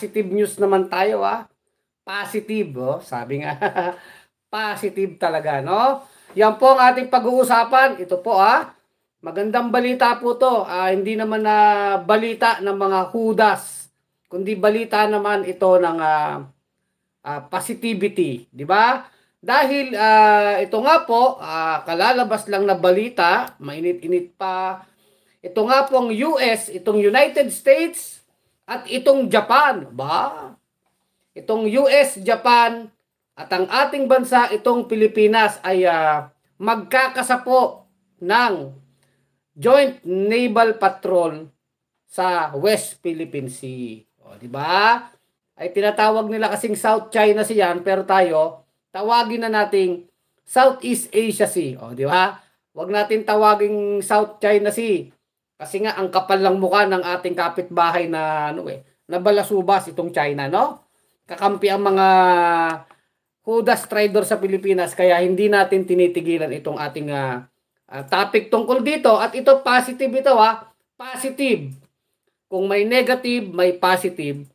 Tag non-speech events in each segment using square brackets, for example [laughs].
positive news naman tayo ah. Positive, oh. sabi nga. [laughs] positive talaga, no? Yan po ang ating pag-uusapan. Ito po ah. Magandang balita po to. Ah, hindi naman na ah, balita ng mga hudas, kundi balita naman ito ng ah, ah, positivity, di ba? Dahil uh, ito nga po, uh, kalalabas lang na balita, mainit-init pa. Ito nga po ang US, itong United States, at itong Japan. Ba? Itong US, Japan, at ang ating bansa, itong Pilipinas ay uh, magkakasapo ng Joint Naval Patrol sa West Philippine Sea. O, di ba? Ay tinatawag nila kasing South China Sea yan, pero tayo tawagin na nating Southeast Asia Sea. O, di ba? Huwag natin tawaging South China Sea kasi nga ang kapal lang mukha ng ating kapitbahay na ano eh, nabalasubas itong China, no? Kakampi ang mga Judas trader sa Pilipinas kaya hindi natin tinitigilan itong ating uh, uh, topic tungkol dito at ito positive ito ha, ah. positive. Kung may negative, may positive.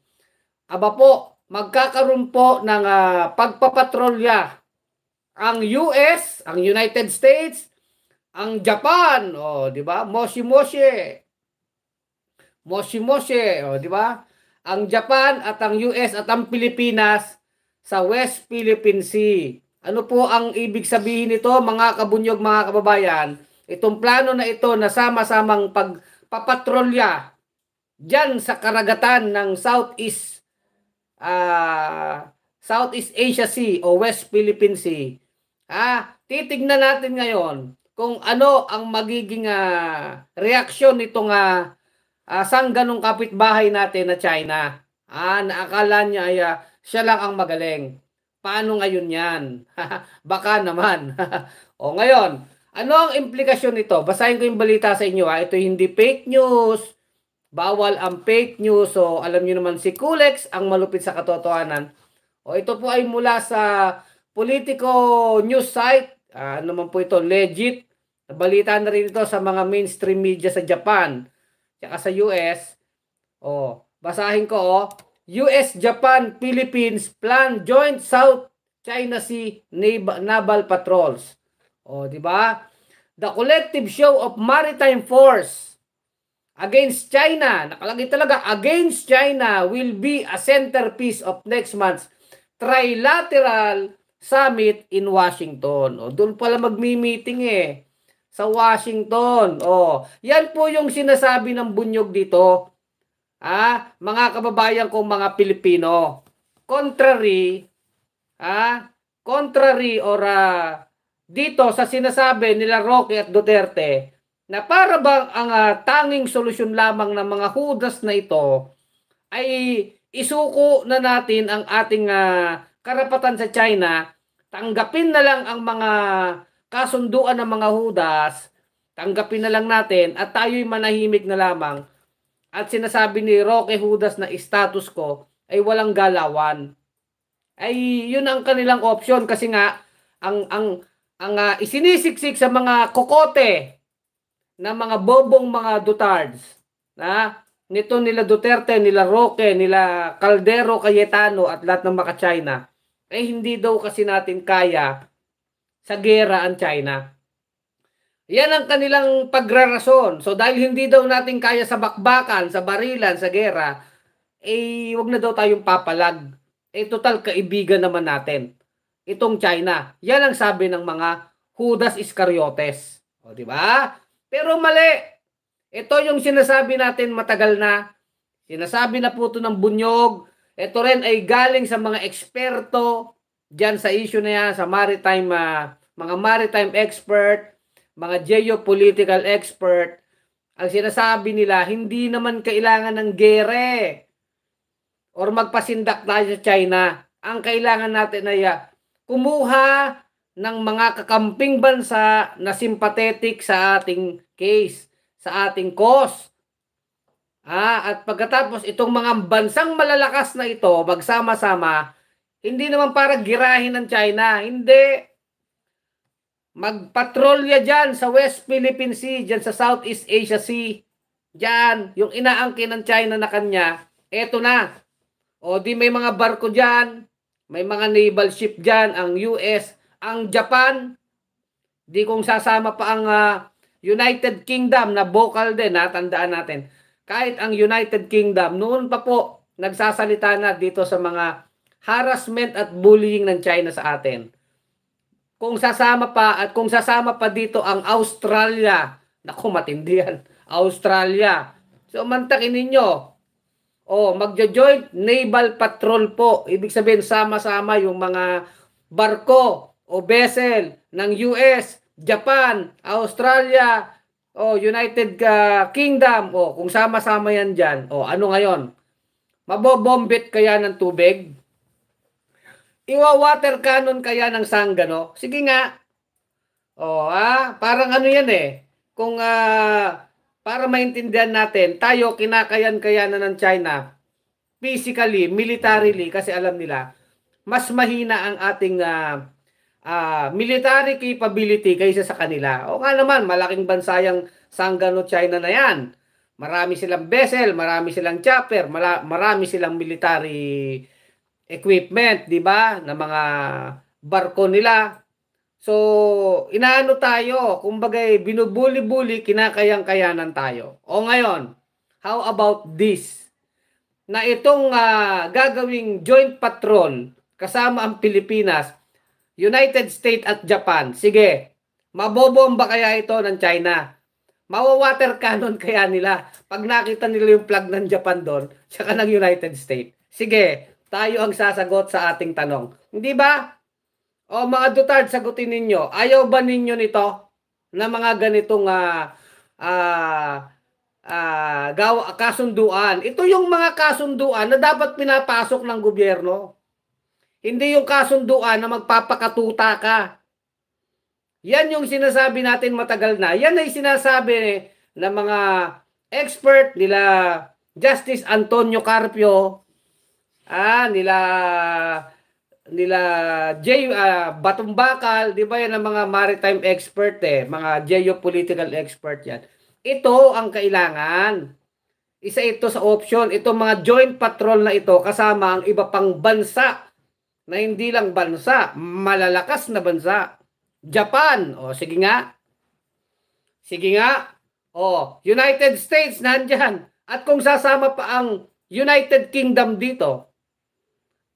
Aba po, magkakaroon po ng uh, pagpapatrolya ang US, ang United States ang Japan, oh, 'di ba? Moshi Moshi. Moshi Moshi, oh, 'di ba? Ang Japan at ang US at ang Pilipinas sa West Philippine Sea. Ano po ang ibig sabihin nito, mga kabunyog, mga kababayan? Itong plano na ito na sama-samang pagpapatrolya diyan sa karagatan ng Southeast uh, Southeast Asia Sea o West Philippine Sea. Ah, titignan natin ngayon kung ano ang magiging uh, reaksyon nitong uh, uh, ah, sangganong kapitbahay natin na China. Ah, naakala niya ay uh, siya lang ang magaling. Paano ngayon yan? [laughs] Baka naman. [laughs] o ngayon, ano ang implikasyon nito? Basahin ko yung balita sa inyo Ah. Ito hindi fake news. Bawal ang fake news. So alam niyo naman si Kulex ang malupit sa katotohanan. O ito po ay mula sa Politico News Site Ah, ano man po ito, legit. Balita na rin ito sa mga mainstream media sa Japan. Tsaka sa US. Oh, basahin ko oh. US, Japan, Philippines plan joint South China Sea naval patrols. Oh, di ba? The collective show of maritime force against China, nakalagay talaga against China will be a centerpiece of next month's trilateral Summit in Washington. O, doon pala magmi-meeting eh. Sa Washington. O, yan po yung sinasabi ng bunyog dito. Ha? mga kababayan kong mga Pilipino. Contrary, Ha? contrary or uh, dito sa sinasabi nila Roque at Duterte na para bang ang uh, tanging solusyon lamang ng mga hudas na ito ay isuko na natin ang ating uh, karapatan sa China tanggapin na lang ang mga kasunduan ng mga Hudas, tanggapin na lang natin at tayo'y manahimik na lamang. At sinasabi ni Roque Hudas na status ko ay walang galawan. Ay yun ang kanilang option kasi nga ang ang ang uh, isinisiksik sa mga kokote na mga bobong mga dotards na nito nila Duterte, nila Roque, nila Caldero, Cayetano at lahat ng maka-China eh hindi daw kasi natin kaya sa gera ang China. Yan ang kanilang pagrarason. So dahil hindi daw natin kaya sa bakbakan, sa barilan, sa gera, eh wag na daw tayong papalag. Eh total kaibigan naman natin. Itong China. Yan ang sabi ng mga Judas Iscariotes. O di ba? Pero mali. Ito yung sinasabi natin matagal na. Sinasabi na po ito ng bunyog. Ito rin ay galing sa mga eksperto dyan sa issue na yan, sa maritime, uh, mga maritime expert, mga geopolitical expert. Ang sinasabi nila, hindi naman kailangan ng gere or magpasindak tayo sa China. Ang kailangan natin ay uh, kumuha ng mga kakamping bansa na sympathetic sa ating case, sa ating cause Ah, at pagkatapos itong mga bansang malalakas na ito magsama-sama, hindi naman para girahin ng China, hindi magpatrolya diyan sa West Philippine Sea, diyan sa Southeast Asia Sea. Diyan, yung inaangkin ng China na kanya, eto na. O di may mga barko diyan, may mga naval ship diyan ang US, ang Japan, di kung sasama pa ang uh, United Kingdom na vocal din, ha, ah, tandaan natin. Kahit ang United Kingdom, noon pa po, nagsasalita na dito sa mga harassment at bullying ng China sa atin. Kung sasama pa at kung sasama pa dito ang Australia, naku matindihan, Australia. So mantakin ninyo, Oh, magjo-joint naval patrol po. Ibig sabihin sama-sama yung mga barko o vessel ng US, Japan, Australia, Oh, United ah, Kingdom, Oh, kung sama-sama yan dyan, Oh, ano ngayon? Mabobombit kaya ng tubig? Iwa-water cannon kaya ng no? Sige nga. Oh, ah, parang ano yan eh. Kung uh, para maintindihan natin, tayo kinakayan-kaya na ng China physically, militarily, kasi alam nila, mas mahina ang ating uh, uh, military capability kaysa sa kanila. O nga naman, malaking bansa yung Sanggano China na yan. Marami silang vessel, marami silang chopper, marami silang military equipment, di ba? Na mga barko nila. So, inaano tayo, kumbaga eh, binubuli-buli, kinakayang-kayanan tayo. O ngayon, how about this? Na itong uh, gagawing joint patrol kasama ang Pilipinas, United States at Japan. Sige, mabobomba kaya ito ng China? Mawawater cannon kaya nila pag nakita nila yung flag ng Japan doon, tsaka ng United States. Sige, tayo ang sasagot sa ating tanong. Hindi ba? O mga Dutard, sagutin ninyo. Ayaw ba ninyo nito na mga ganitong uh, ah, uh, ah, uh, ah, gawa, kasunduan? Ito yung mga kasunduan na dapat pinapasok ng gobyerno. Hindi yung kasunduan na magpapakatuta ka. Yan yung sinasabi natin matagal na. Yan ay sinasabi ng mga expert nila Justice Antonio Carpio, ah, nila nila J uh, Batumbakal, 'di ba 'yan ang mga maritime expert eh, mga geopolitical expert 'yan. Ito ang kailangan. Isa ito sa option, itong mga joint patrol na ito kasama ang iba pang bansa na hindi lang bansa, malalakas na bansa. Japan, o sige nga. Sige nga. O, United States nandyan. At kung sasama pa ang United Kingdom dito,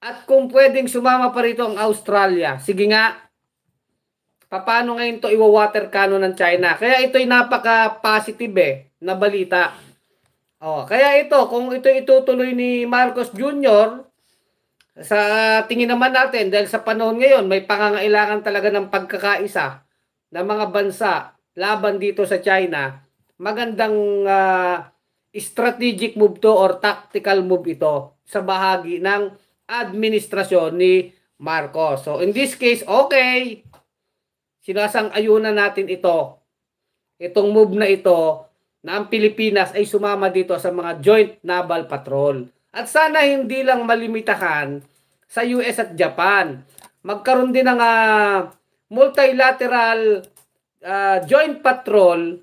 at kung pwedeng sumama pa rito ang Australia, sige nga. Paano ngayon to iwa-water cannon ng China? Kaya ito'y napaka-positive eh, na balita. O, kaya ito, kung ito itutuloy ni Marcos Jr., sa tingin naman natin, dahil sa panahon ngayon, may pangangailangan talaga ng pagkakaisa ng mga bansa laban dito sa China, magandang uh, strategic move to or tactical move ito sa bahagi ng administrasyon ni Marcos. So in this case, okay, sinasang-ayunan natin ito, itong move na ito, na ang Pilipinas ay sumama dito sa mga joint naval patrol. At sana hindi lang malimitahan sa US at Japan. Magkaroon din ng uh, multilateral uh, joint patrol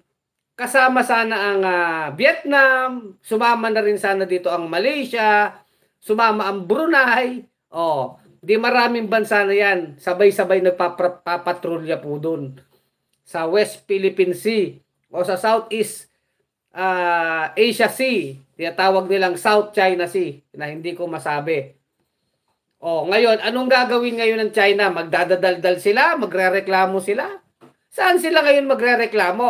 kasama sana ang uh, Vietnam, sumama na rin sana dito ang Malaysia, sumama ang Brunei. Oh, di maraming bansa na 'yan, sabay-sabay nagpapatrolya po doon sa West Philippine Sea o sa Southeast uh, Asia Sea, tinatawag nilang South China Sea na hindi ko masabi. Oh, ngayon, anong gagawin ngayon ng China? Magdadadaldal sila? Magrereklamo sila? Saan sila ngayon magrereklamo?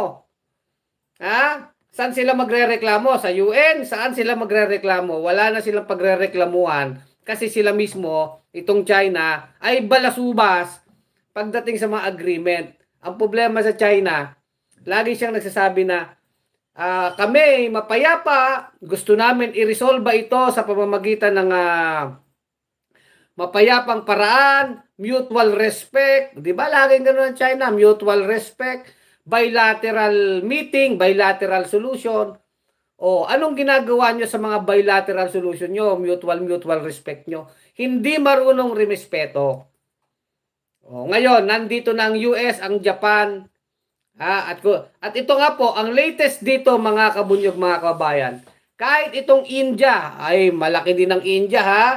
Ha? Saan sila magrereklamo? Sa UN? Saan sila magrereklamo? Wala na silang pagrereklamuhan kasi sila mismo, itong China, ay balasubas pagdating sa mga agreement. Ang problema sa China, lagi siyang nagsasabi na uh, kami mapayapa, gusto namin i-resolve ito sa pamamagitan ng uh, mapayapang paraan, mutual respect, 'di ba? Laging ganoon ang China, mutual respect, bilateral meeting, bilateral solution. O anong ginagawa niyo sa mga bilateral solution niyo, mutual mutual respect niyo? Hindi marunong rimispeto. O ngayon, nandito na ang US, ang Japan, ha? at at ito nga po, ang latest dito mga kabunyog mga kabayan. Kahit itong India, ay malaki din ang India ha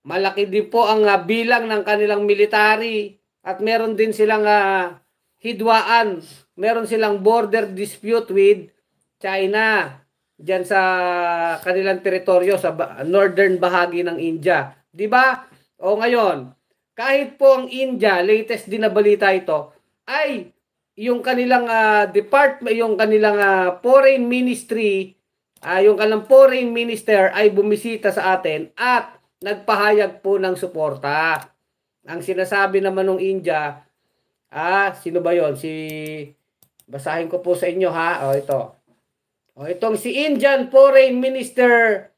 Malaki din po ang uh, bilang ng kanilang military at meron din silang uh, hidwaan. Meron silang border dispute with China diyan sa kanilang teritoryo sa northern bahagi ng India. 'Di ba? O ngayon, kahit po ang India, latest din na balita ito, ay yung kanilang uh, ah, department, yung kanilang uh, foreign ministry, uh, yung kanilang foreign minister ay bumisita sa atin at nagpahayag po ng suporta. Ang sinasabi naman ng India, ah, sino ba yon Si, basahin ko po sa inyo ha. Oh, ito. Oh, itong si Indian Foreign Minister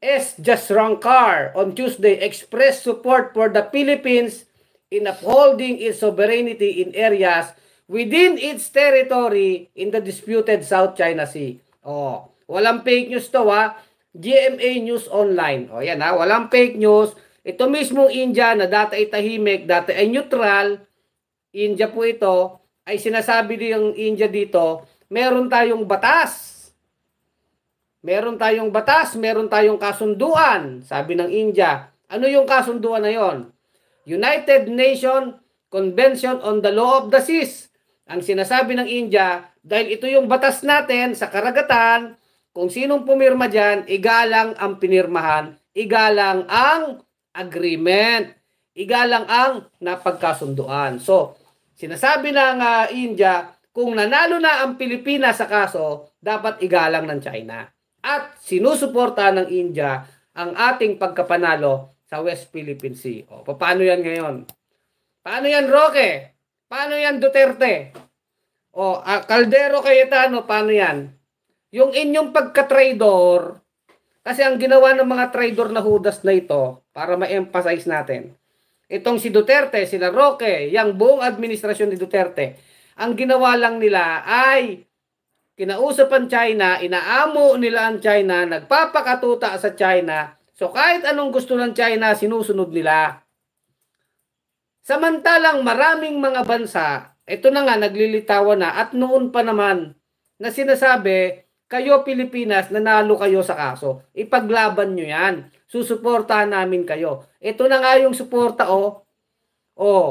S. Jasrankar on Tuesday expressed support for the Philippines in upholding its sovereignty in areas within its territory in the disputed South China Sea. Oh, walang fake news to ha. GMA News Online. O yan ha, walang fake news. Ito mismong India na data ay tahimik, data ay neutral, India po ito, ay sinasabi ng India dito, meron tayong batas. Meron tayong batas, meron tayong kasunduan, sabi ng India. Ano yung kasunduan na yon? United Nations Convention on the Law of the Seas. Ang sinasabi ng India, dahil ito yung batas natin sa karagatan, kung sinong pumirma dyan, igalang ang pinirmahan, igalang ang agreement, igalang ang napagkasunduan. So, sinasabi ng uh, India, kung nanalo na ang Pilipinas sa kaso, dapat igalang ng China. At sinusuporta ng India ang ating pagkapanalo sa West Philippine Sea. O, paano yan ngayon? Paano yan, Roque? Paano yan, Duterte? O, uh, Caldero Cayetano, paano yan? Yung inyong pagka-trader, kasi ang ginawa ng mga trader na Judas na ito, para ma-emphasize natin, itong si Duterte, sila Roque, yung buong administrasyon ni Duterte, ang ginawa lang nila ay kinausap ang China, inaamo nila ang China, nagpapakatuta sa China, so kahit anong gusto ng China, sinusunod nila. Samantalang maraming mga bansa, ito na nga naglilitawan na at noon pa naman na sinasabi kayo Pilipinas, nanalo kayo sa kaso. Ipaglaban nyo yan. Susuportahan namin kayo. Ito na nga yung suporta o. Oh. oh.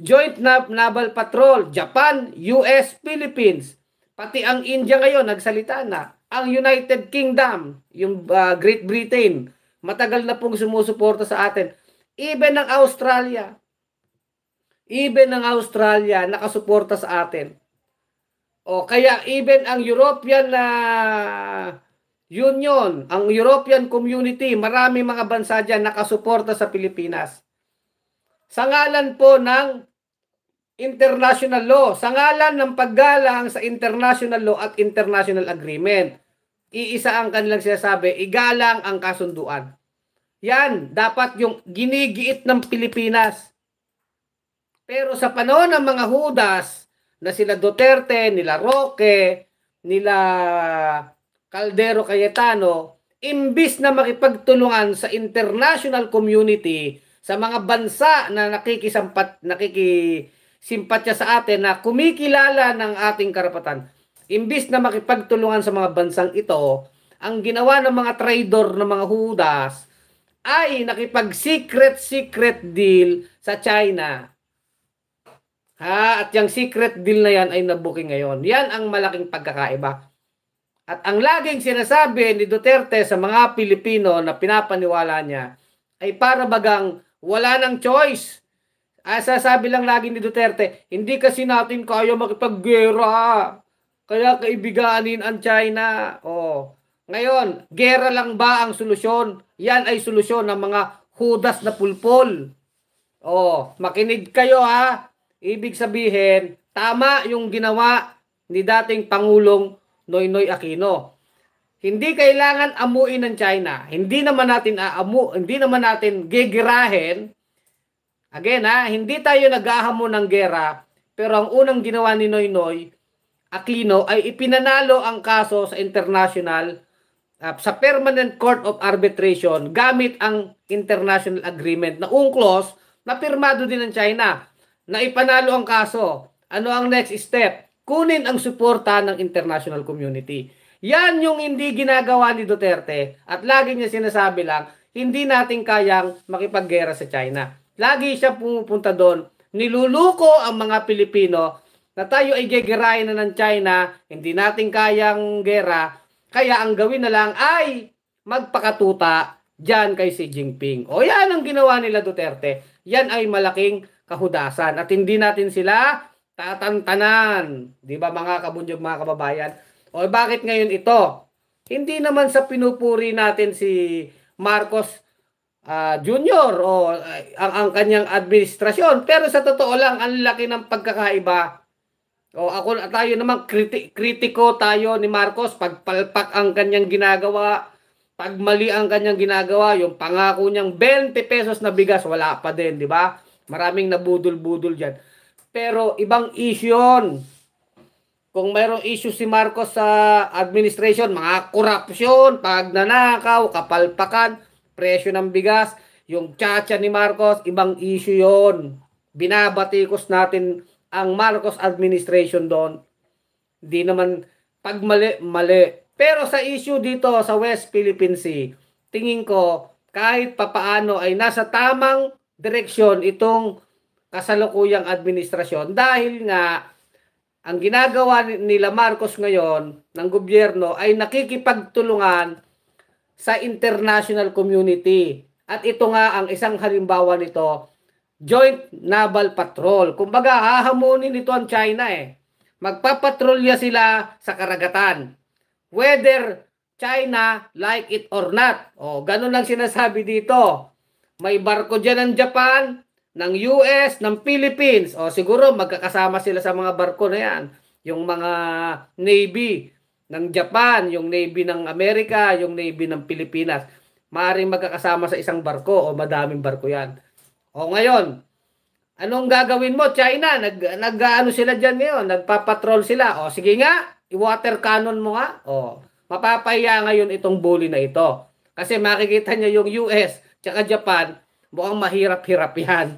Joint Naval Patrol, Japan, US, Philippines. Pati ang India ngayon, nagsalita na. Ang United Kingdom, yung uh, Great Britain, matagal na pong sumusuporta sa atin. Even ang Australia. Even ang Australia, nakasuporta sa atin. O kaya even ang European na uh, Union, ang European Community, marami mga bansa dyan nakasuporta sa Pilipinas. Sa ngalan po ng international law, sa ngalan ng paggalang sa international law at international agreement, iisa ang kanilang sinasabi, igalang ang kasunduan. Yan, dapat yung ginigiit ng Pilipinas. Pero sa panahon ng mga Hudas, na sila Duterte, nila Roque, nila Caldero Cayetano, imbis na makipagtulungan sa international community, sa mga bansa na nakikisampat, nakikisimpatya sa atin, na kumikilala ng ating karapatan, imbis na makipagtulungan sa mga bansang ito, ang ginawa ng mga traitor ng mga Hudas ay nakipag-secret-secret deal sa China Ha, at yung secret deal na yan ay nabuking ngayon. Yan ang malaking pagkakaiba. At ang laging sinasabi ni Duterte sa mga Pilipino na pinapaniwala niya ay para bagang wala ng choice. Asa ah, sabi lang lagi ni Duterte, hindi kasi natin kaya makipaggera. Kaya kaibiganin ang China. Oh. Ngayon, gera lang ba ang solusyon? Yan ay solusyon ng mga hudas na pulpol. Oh, makinig kayo ha Ibig sabihin, tama yung ginawa ni dating Pangulong Noynoy Aquino. Hindi kailangan amuin ng China. Hindi naman natin aamu, hindi naman natin gigirahin. Again ha, hindi tayo naghahamon ng gera, pero ang unang ginawa ni Noynoy Aquino ay ipinanalo ang kaso sa international uh, sa Permanent Court of Arbitration gamit ang international agreement na UNCLOS na pirmado din ng China na ipanalo ang kaso, ano ang next step? Kunin ang suporta ng international community. Yan yung hindi ginagawa ni Duterte at lagi niya sinasabi lang, hindi natin kayang makipaggera sa China. Lagi siya pumupunta doon, niluluko ang mga Pilipino na tayo ay gegerahin na ng China, hindi natin kayang gera, kaya ang gawin na lang ay magpakatuta dyan kay Xi Jinping. O yan ang ginawa nila Duterte. Yan ay malaking kahudasan at hindi natin sila tatantanan. 'Di ba mga kabunyog, mga kababayan? O bakit ngayon ito? Hindi naman sa pinupuri natin si Marcos uh, ah, Jr. o uh, ang, ang kanyang administrasyon. Pero sa totoo lang, ang laki ng pagkakaiba. O ako tayo naman kriti- kritiko tayo ni Marcos pagpalpak ang kanyang ginagawa pag mali ang kanyang ginagawa, yung pangako niyang 20 pesos na bigas, wala pa din, di ba? Maraming nabudol-budol dyan. Pero ibang issue yun. Kung mayroong issue si Marcos sa administration, mga korupsyon, pagnanakaw, kapalpakan, presyo ng bigas, yung chacha ni Marcos, ibang issue yon. Binabatikos natin ang Marcos administration doon. Hindi naman, pag mali, mali. Pero sa issue dito sa West Philippine Sea, tingin ko kahit papaano ay nasa tamang direksyon itong kasalukuyang administrasyon dahil nga ang ginagawa nila Marcos ngayon ng gobyerno ay nakikipagtulungan sa international community. At ito nga ang isang halimbawa nito, Joint Naval Patrol. Kumbaga, hahamunin nito ang China eh. Magpapatrolya sila sa karagatan Whether China like it or not. O, ganun lang sinasabi dito. May barko dyan ng Japan, ng US, ng Philippines. O, siguro magkakasama sila sa mga barko na yan. Yung mga Navy ng Japan, yung Navy ng Amerika, yung Navy ng Pilipinas. Maaring magkakasama sa isang barko o madaming barko yan. O ngayon, anong gagawin mo? China, nag, nag sila dyan ngayon? Nagpapatrol sila. O sige nga, water cannon mo nga. Oh, mapapahiya ngayon itong bully na ito. Kasi makikita niya yung US tsaka Japan, mukhang mahirap-hirap yan.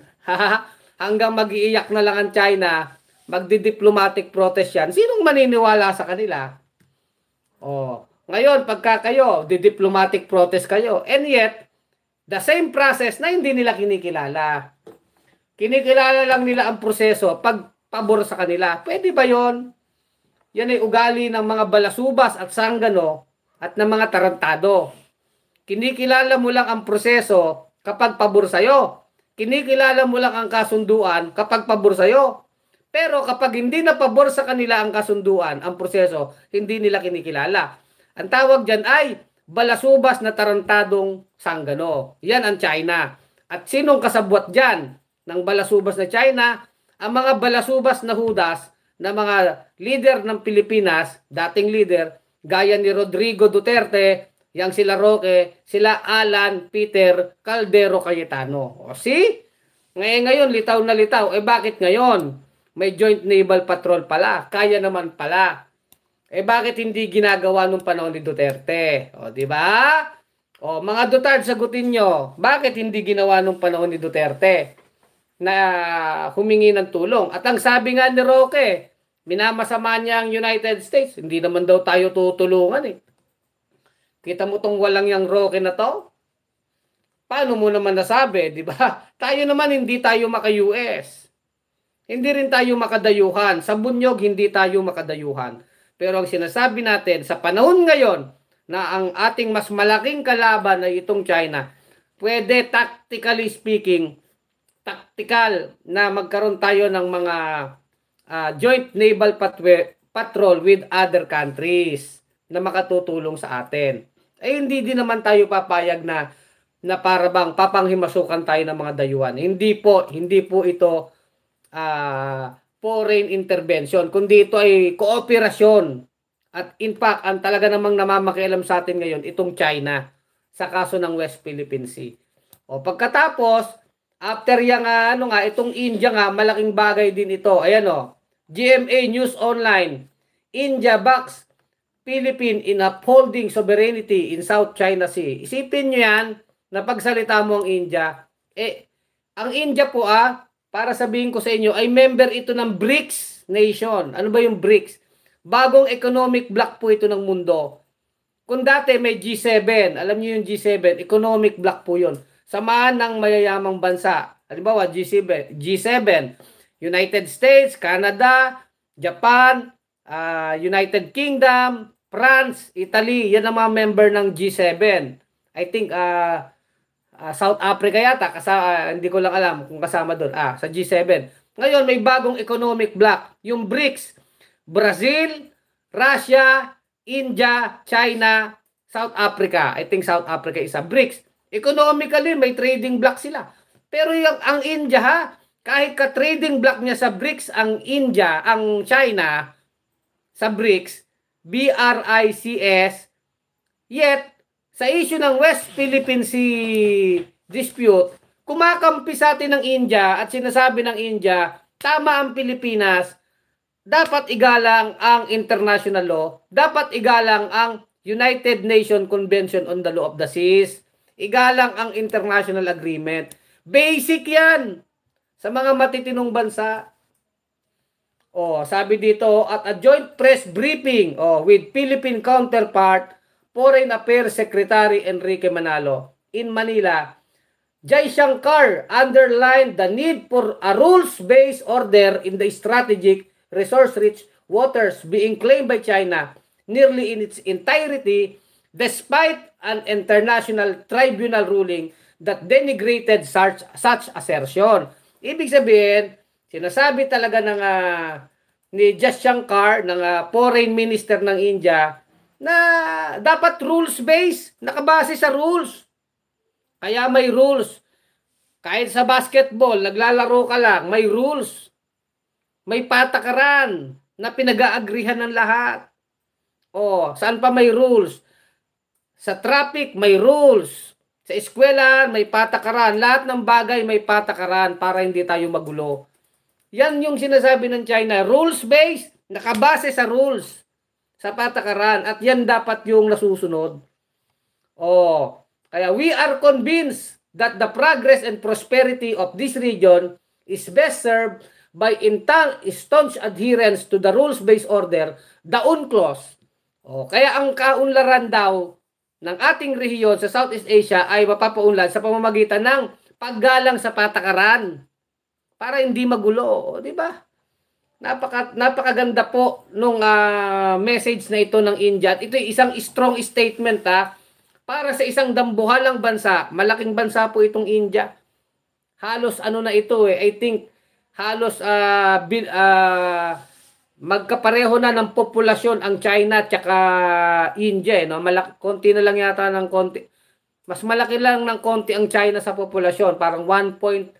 [laughs] Hanggang magiiyak na lang ang China, magdi-diplomatic protest yan. Sinong maniniwala sa kanila? Oh, ngayon, pagka kayo, di-diplomatic protest kayo. And yet, the same process na hindi nila kinikilala. Kinikilala lang nila ang proseso pag pabor sa kanila. Pwede ba yon? Yan ay ugali ng mga balasubas at sanggano at ng mga tarantado. Kinikilala mo lang ang proseso kapag pabor sa'yo. Kinikilala mo lang ang kasunduan kapag pabor sa'yo. Pero kapag hindi na pabor sa kanila ang kasunduan, ang proseso, hindi nila kinikilala. Ang tawag dyan ay balasubas na tarantadong sanggano. Yan ang China. At sinong kasabwat dyan ng balasubas na China? Ang mga balasubas na Hudas na mga leader ng Pilipinas, dating leader, gaya ni Rodrigo Duterte, yang sila Roque, sila Alan Peter Caldero Cayetano. O see? Ngayon, ngayon, litaw na litaw. Eh bakit ngayon? May Joint Naval Patrol pala. Kaya naman pala. Eh bakit hindi ginagawa nung panahon ni Duterte? O, di ba? O, mga Duterte, sagutin nyo. Bakit hindi ginawa nung panahon ni Duterte na humingi ng tulong? At ang sabi nga ni Roque, Minamasama niya ang United States. Hindi naman daw tayo tutulungan eh. Kita mo tong walang yang Roque na to? Paano mo naman nasabi, di ba? [laughs] Tayo naman hindi tayo maka-US. Hindi rin tayo makadayuhan. Sa bunyog, hindi tayo makadayuhan. Pero ang sinasabi natin, sa panahon ngayon, na ang ating mas malaking kalaban ay itong China, pwede tactically speaking, tactical na magkaroon tayo ng mga uh, joint naval patwe, patrol with other countries na makatutulong sa atin. Eh hindi din naman tayo papayag na na para bang papanghimasukan tayo ng mga dayuhan. Hindi po, hindi po ito uh, foreign intervention, kundi ito ay kooperasyon. At in fact, ang talaga namang namamakialam sa atin ngayon, itong China sa kaso ng West Philippine Sea. O pagkatapos, after yang uh, ano nga, itong India nga, malaking bagay din ito. Ayan o, GMA News Online, India backs Philippine in upholding sovereignty in South China Sea. Isipin nyo yan napagsalita mo ang India. Eh, ang India po ah, para sabihin ko sa inyo, ay member ito ng BRICS nation. Ano ba yung BRICS? Bagong economic block po ito ng mundo. Kung dati may G7, alam niyo yung G7, economic block po yun. Samahan ng mayayamang bansa. Halimbawa, G7, G7 United States, Canada, Japan, uh, United Kingdom, France, Italy, yan ang mga member ng G7. I think uh, uh, South Africa yata, kasama, uh, hindi ko lang alam kung kasama doon. Ah, sa G7. Ngayon, may bagong economic bloc, yung BRICS. Brazil, Russia, India, China, South Africa. I think South Africa is a BRICS. Economically, may trading bloc sila. Pero yung, ang India ha, kahit ka-trading block niya sa BRICS ang India, ang China sa BRICS, BRICS, yet sa issue ng West Philippine Sea dispute, kumakampi sa atin ng India at sinasabi ng India, tama ang Pilipinas, dapat igalang ang international law, dapat igalang ang United Nations Convention on the Law of the Seas, igalang ang international agreement. Basic yan sa mga matitinong bansa. Oh, sabi dito, at a joint press briefing oh, with Philippine counterpart, Foreign Affairs Secretary Enrique Manalo in Manila, Jai Shankar underlined the need for a rules-based order in the strategic resource-rich waters being claimed by China nearly in its entirety despite an international tribunal ruling that denigrated such, such assertion. Ibig sabihin, sinasabi talaga ng uh, ni Jaishankar, ng uh, foreign minister ng India, na dapat rules-based, nakabase sa rules. Kaya may rules. Kahit sa basketball, naglalaro ka lang, may rules. May patakaran na pinag-aagrihan ng lahat. O, oh, saan pa may rules? Sa traffic, may rules. Sa eskwela, may patakaran. Lahat ng bagay may patakaran para hindi tayo magulo. Yan yung sinasabi ng China. Rules-based, nakabase sa rules, sa patakaran. At yan dapat yung nasusunod. Oh, kaya we are convinced that the progress and prosperity of this region is best served by staunch adherence to the rules-based order, the UNCLOS. Oh, kaya ang kaunlaran daw ng ating rehiyon sa Southeast Asia ay mapapaunlad sa pamamagitan ng paggalang sa patakaran para hindi magulo, 'di ba? Napaka napakaganda po nung uh, message na ito ng India. ito ay isang strong statement ha ah, para sa isang dambuhalang bansa. Malaking bansa po itong India. Halos ano na ito eh, I think halos uh, bil, uh, magkapareho na ng populasyon ang China at India, eh, no? Malaki, konti na lang yata ng konti. Mas malaki lang ng konti ang China sa populasyon, parang 1.2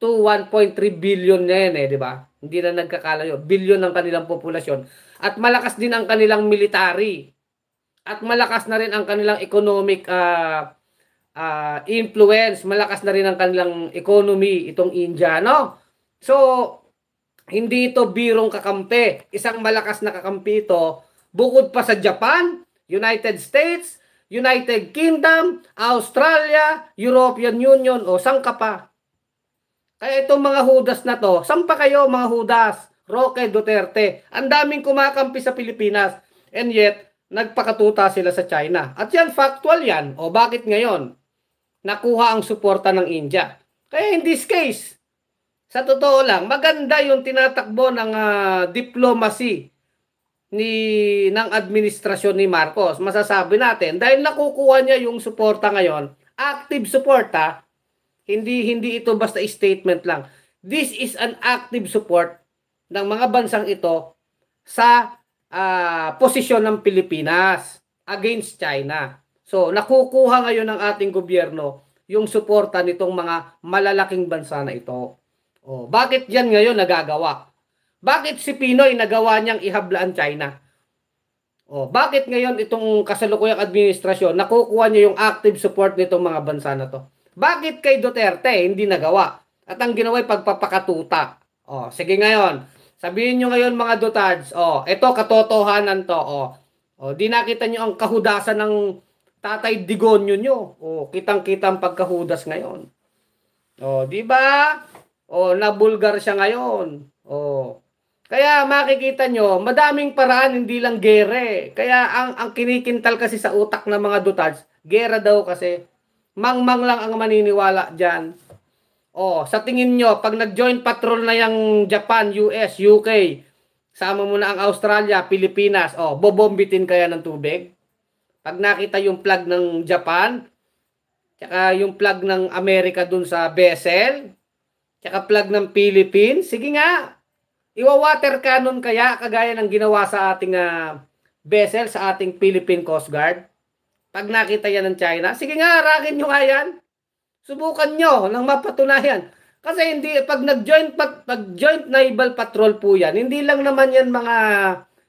1.3 billion na yan eh, di ba? Hindi na nagkakalayo. Billion ang kanilang populasyon. At malakas din ang kanilang military. At malakas na rin ang kanilang economic uh, uh, influence. Malakas na rin ang kanilang economy, itong India, no? So, hindi ito birong kakampi. Isang malakas na kakampi ito bukod pa sa Japan, United States, United Kingdom, Australia, European Union o saan ka pa. Kaya itong mga hudas na to, saan pa kayo mga hudas? Roque Duterte. Ang daming kumakampi sa Pilipinas and yet nagpakatuta sila sa China. At yan factual yan. O bakit ngayon nakuha ang suporta ng India? Kaya in this case, sa totoo lang, maganda yung tinatakbo ng uh, diplomacy ni ng administrasyon ni Marcos. Masasabi natin dahil nakukuha niya yung suporta ngayon, active suporta, hindi hindi ito basta statement lang. This is an active support ng mga bansang ito sa uh, posisyon ng Pilipinas against China. So, nakukuha ngayon ng ating gobyerno yung suporta nitong mga malalaking bansa na ito. Oh, bakit yan ngayon nagagawa? Bakit si Pinoy nagawa niyang ihablaan China? Oh, bakit ngayon itong kasalukuyang administrasyon nakukuha niya yung active support nitong mga bansa na to? Bakit kay Duterte hindi nagawa? At ang ginawa ay pagpapakatuta. Oh, sige ngayon. Sabihin niyo ngayon mga dotards, oh, ito katotohanan to. Oh. Oh, di nakita niyo ang kahudasan ng Tatay Digonyo niyo. Oh, kitang-kitang pagkahudas ngayon. Oh, di ba? O bulgar siya ngayon. O kaya makikita nyo, madaming paraan, hindi lang gere. Kaya ang, ang kinikintal kasi sa utak ng mga dutage, gera daw kasi. Mangmang lang ang maniniwala dyan. Oh, sa tingin nyo, pag nag join patrol na yung Japan, US, UK, sama mo na ang Australia, Pilipinas, oh, bobombitin kaya ng tubig? Pag nakita yung flag ng Japan, tsaka yung flag ng Amerika dun sa vessel, Tsaka plug ng Philippines. Sige nga, iwa-water cannon kaya kagaya ng ginawa sa ating uh, vessel sa ating Philippine Coast Guard? Pag nakita yan ng China, sige nga, harakin nyo nga yan. Subukan nyo nang mapatunayan. Kasi hindi, pag nag-joint, pag, pag joint naval patrol po yan, hindi lang naman yan mga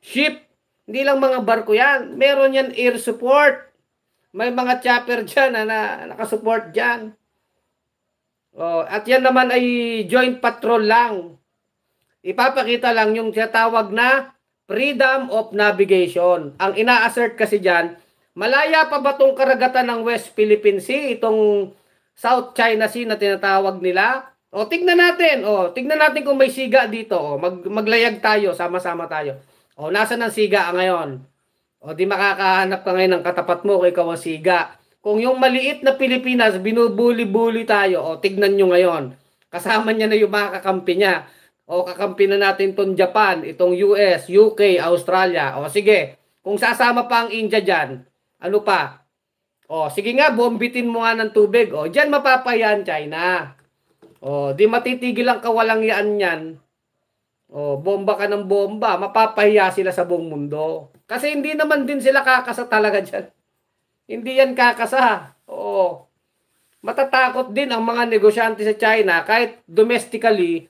ship, hindi lang mga barko yan. Meron yan air support. May mga chopper dyan na, na nakasupport dyan. Oh, at yan naman ay joint patrol lang. Ipapakita lang yung tinatawag na freedom of navigation. Ang ina-assert kasi diyan, malaya pa ba tong karagatan ng West Philippine Sea, itong South China Sea na tinatawag nila? O oh, tignan natin, o oh, tignan natin kung may siga dito, o oh, mag, maglayag tayo, sama-sama tayo. O nasa ng siga ngayon? O di makakahanap ka ngayon ng katapat mo kung ikaw ang siga. Kung yung maliit na Pilipinas, binubuli-buli tayo, o tignan nyo ngayon, kasama niya na yung mga kakampi niya, o kakampi na natin itong Japan, itong US, UK, Australia, o sige, kung sasama pa ang India dyan, ano pa? O sige nga, bombitin mo nga ng tubig, o dyan mapapayan China. O di matitigil ang kawalang kawalangyaan yan, Oh, bomba ka ng bomba, mapapahiya sila sa buong mundo. Kasi hindi naman din sila kakasa talaga diyan. Hindi yan kakasa. Oo. Matatakot din ang mga negosyante sa China kahit domestically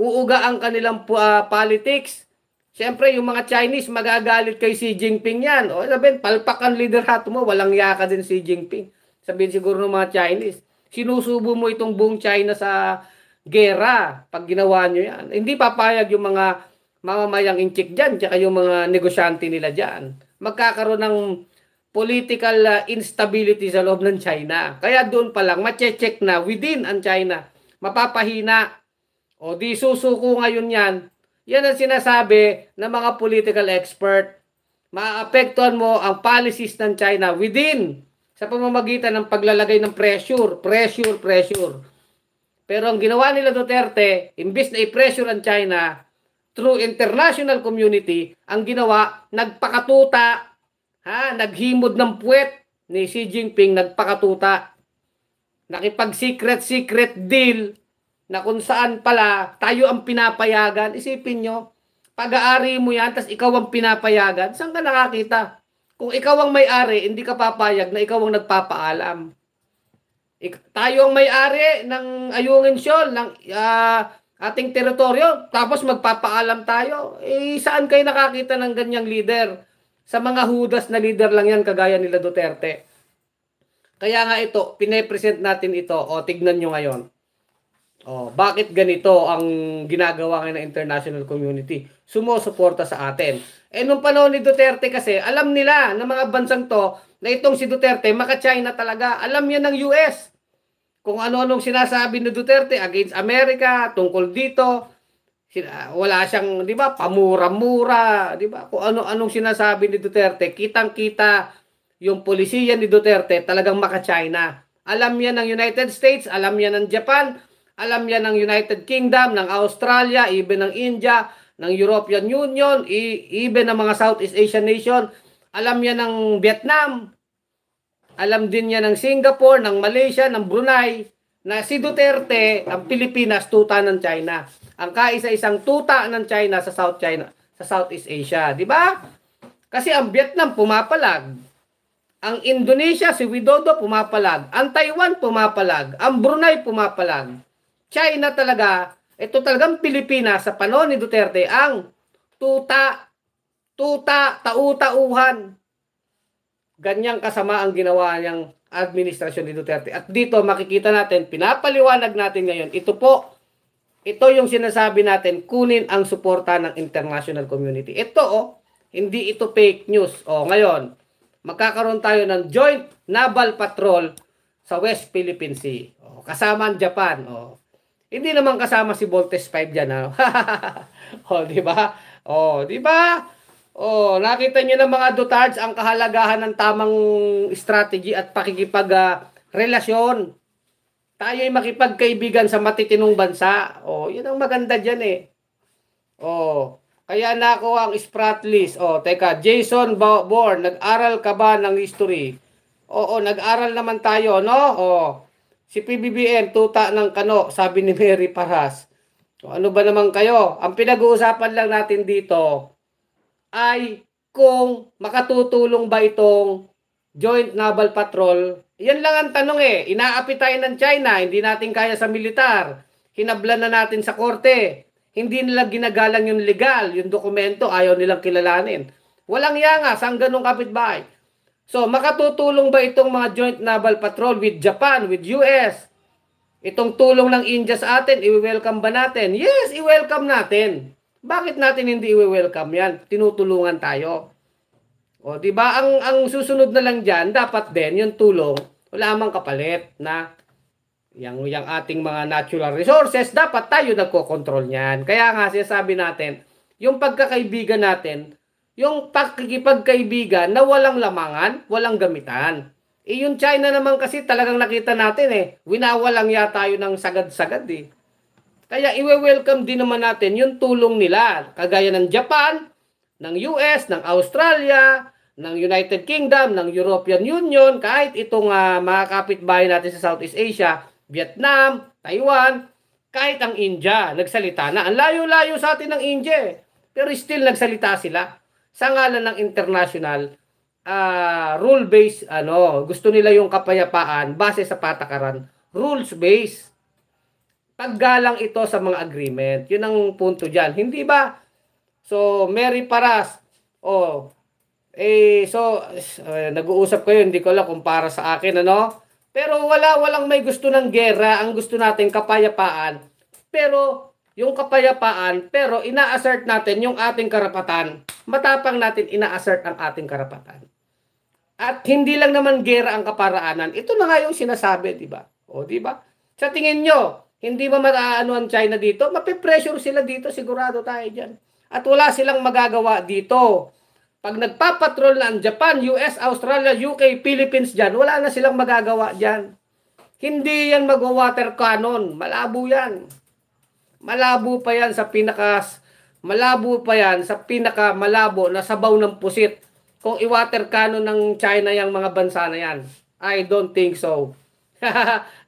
uuga ang kanilang uh, politics. Siyempre, yung mga Chinese magagalit kay Xi Jinping yan. O sabihin, palpak ang leader liderato mo, walang yaka din Xi Jinping. Sabihin siguro ng mga Chinese, sinusubo mo itong buong China sa gera pag ginawa nyo yan. Hindi papayag yung mga mamamayang inchik dyan, tsaka yung mga negosyante nila dyan. Magkakaroon ng political uh, instability sa loob ng China. Kaya doon pa lang, mache-check na within ang China. Mapapahina. O di susuko ngayon yan. Yan ang sinasabi ng mga political expert. Maapektuhan mo ang policies ng China within sa pamamagitan ng paglalagay ng pressure, pressure, pressure. Pero ang ginawa nila Duterte, imbis na i-pressure ang China, through international community, ang ginawa, nagpakatuta Ah, naghimod ng puwet ni Xi Jinping nagpakatuta. Nakipag-secret-secret deal na kung saan pala tayo ang pinapayagan. Isipin nyo, pag-aari mo yan, tas ikaw ang pinapayagan, saan ka nakakita? Kung ikaw ang may-ari, hindi ka papayag na ikaw ang nagpapaalam. Ik- tayo ang may-ari ng Ayungin Shoal, ng uh, ating teritoryo, tapos magpapaalam tayo. Eh, saan kayo nakakita ng ganyang leader? Sa mga hudas na leader lang yan, kagaya nila Duterte. Kaya nga ito, pinepresent natin ito. O, tignan nyo ngayon. O, bakit ganito ang ginagawa ng international community? Sumusuporta sa atin. Eh, nung panahon ni Duterte kasi, alam nila ng mga bansang to na itong si Duterte, maka-China talaga. Alam yan ng US. Kung ano-anong sinasabi ni Duterte against America, tungkol dito, wala siyang, di ba, pamura-mura, di ba? Kung ano-anong sinasabi ni Duterte, kitang-kita yung polisiya ni Duterte talagang maka-China. Alam yan ng United States, alam yan ng Japan, alam yan ng United Kingdom, ng Australia, even ng India, ng European Union, even ng mga Southeast Asian nation. Alam yan ng Vietnam. Alam din yan ng Singapore, ng Malaysia, ng Brunei na si Duterte ang Pilipinas tuta ng China. Ang kaisa-isang tuta ng China sa South China, sa Southeast Asia, di ba? Kasi ang Vietnam pumapalag. Ang Indonesia, si Widodo pumapalag. Ang Taiwan pumapalag. Ang Brunei pumapalag. China talaga, ito talagang Pilipinas sa panahon ni Duterte ang tuta, tuta, tau-tauhan. Ganyang kasama ang ginawa niyang administrasyon ni Duterte. At dito makikita natin, pinapaliwanag natin ngayon, ito po, ito yung sinasabi natin, kunin ang suporta ng international community. Ito oh, hindi ito fake news. Oh, ngayon, magkakaroon tayo ng joint naval patrol sa West Philippine Sea. Oh, kasama ang Japan. Oh. Hindi naman kasama si Voltes 5 diyan. Oh. oh, di ba? Oh, di ba? Oh, nakita niyo na mga dotards ang kahalagahan ng tamang strategy at pakikipagrelasyon. Uh, Tayo ay makipagkaibigan sa matitinong bansa. Oh, 'yun ang maganda diyan eh. Oh, kaya na nako ang Spratlys. Oh, teka, Jason Bourne, nag-aral ka ba ng history? Oo, oh, nag-aral naman tayo, no? Oh. Si PBBM tuta ng kano, sabi ni Mary Paras. Oh, ano ba naman kayo? Ang pinag-uusapan lang natin dito, ay kung makatutulong ba itong Joint Naval Patrol. Yan lang ang tanong eh. Inaapi tayo ng China, hindi natin kaya sa militar. Hinabla na natin sa korte. Hindi nila ginagalang yung legal, yung dokumento, ayaw nilang kilalanin. Walang yangas, ang ganong kapitbahay. So, makatutulong ba itong mga joint naval patrol with Japan, with US? Itong tulong ng India sa atin, i-welcome ba natin? Yes, i-welcome natin. Bakit natin hindi i-welcome yan? Tinutulungan tayo. O, di ba? Ang, ang susunod na lang diyan dapat din yung tulong, wala mang kapalit na yung, yung ating mga natural resources, dapat tayo nagko-control niyan. Kaya nga sinasabi natin, yung pagkakaibigan natin, yung pagkikipagkaibigan na walang lamangan, walang gamitan. Eh yung China naman kasi talagang nakita natin eh, winawalang yata tayo ng sagad-sagad eh. Kaya iwe-welcome din naman natin yung tulong nila. Kagaya ng Japan, ng US, ng Australia, ng United Kingdom, ng European Union, kahit itong uh, mga kapitbahay natin sa Southeast Asia, Vietnam, Taiwan, kahit ang India, nagsalita na. Ang layo-layo sa atin ng India eh. Pero still nagsalita sila sa ngalan ng international uh, rule-based ano, gusto nila yung kapayapaan base sa patakaran, rules-based paggalang ito sa mga agreement. Yun ang punto dyan. Hindi ba? So, Mary Paras, oh, eh, so, eh, nag-uusap kayo, hindi ko alam kung para sa akin, ano? Pero wala, walang may gusto ng gera. Ang gusto natin, kapayapaan. Pero, yung kapayapaan, pero ina-assert natin yung ating karapatan. Matapang natin ina-assert ang ating karapatan. At hindi lang naman gera ang kaparaanan. Ito na nga yung sinasabi, di ba? O, di ba? Sa tingin nyo, hindi mo mataano ang China dito? Mapipressure sila dito, sigurado tayo dyan. At wala silang magagawa dito. Pag nagpapatrol na ang Japan, US, Australia, UK, Philippines dyan, wala na silang magagawa dyan. Hindi yan mag-water cannon. Malabo yan. Malabo pa yan sa pinakas, malabo pa yan sa pinakamalabo na sabaw ng pusit. Kung i-water cannon ng China yung mga bansa na yan. I don't think so. [laughs]